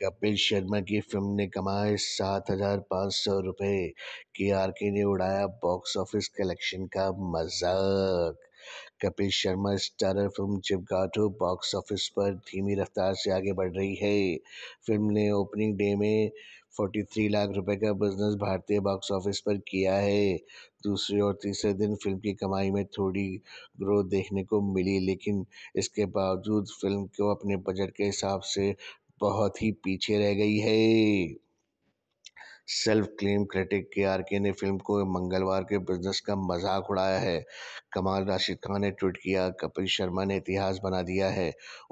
कपिल शर्मा की फिल्म ने कमाए सात हजार पाँच सौ रुपए, के ने उड़ाया बॉक्स ऑफिस कलेक्शन का मजाक कपिल शर्मा स्टारर फिल्म चिपकाटो बॉक्स ऑफिस पर धीमी रफ्तार से आगे बढ़ रही है फिल्म ने ओपनिंग डे में 43 लाख रुपए का बिजनेस भारतीय बॉक्स ऑफिस पर किया है दूसरे और तीसरे दिन फिल्म की कमाई में थोड़ी ग्रोथ देखने को मिली लेकिन इसके बावजूद फिल्म को अपने बजट के हिसाब से बहुत ही पीछे रह गई है self claim critic K R K ने फिल्म को मंगलवार के बिजनेस का मजाक उड़ाया है कमाल राशिद खान ने ट्वीट किया कपिल शर्मा ने इतिहास बना दिया है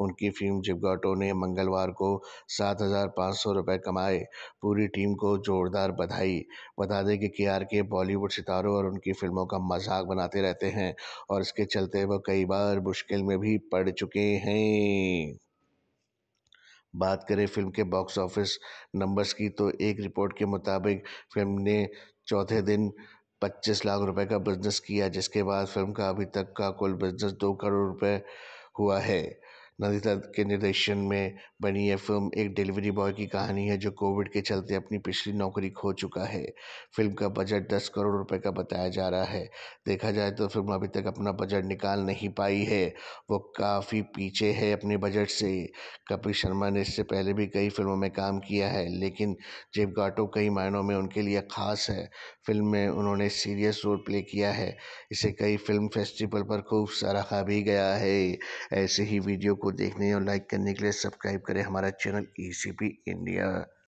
उनकी फिल्म जिपगाटो ने मंगलवार को सात हज़ार पाँच सौ रुपये कमाए पूरी टीम को जोरदार बधाई बता दें कि के आर के बॉलीवुड सितारों और उनकी फिल्मों का मजाक बनाते रहते हैं और इसके चलते वह कई बार मुश्किल में भी पड़ चुके हैं बात करें फ़िल्म के बॉक्स ऑफिस नंबर्स की तो एक रिपोर्ट के मुताबिक फ़िल्म ने चौथे दिन पच्चीस लाख रुपये का बिजनेस किया जिसके बाद फ़िल्म का अभी तक का कुल बिजनेस दो करोड़ रुपये हुआ है नदीत के निर्देशन में बनी यह फिल्म एक डिलीवरी बॉय की कहानी है जो कोविड के चलते अपनी पिछली नौकरी खो चुका है फिल्म का बजट दस करोड़ रुपए का बताया जा रहा है देखा जाए तो फिल्म अभी तक अपना बजट निकाल नहीं पाई है वो काफ़ी पीछे है अपने बजट से कपिल शर्मा ने इससे पहले भी कई फिल्मों में काम किया है लेकिन जेब गाटो कई मायनों में उनके लिए खास है फिल्म में उन्होंने सीरियस रोल प्ले किया है इसे कई फिल्म फेस्टिवल पर खूब सराखा भी गया है ऐसे ही वीडियो को देखने और लाइक करने के लिए सब्सक्राइब करें हमारा चैनल ई इंडिया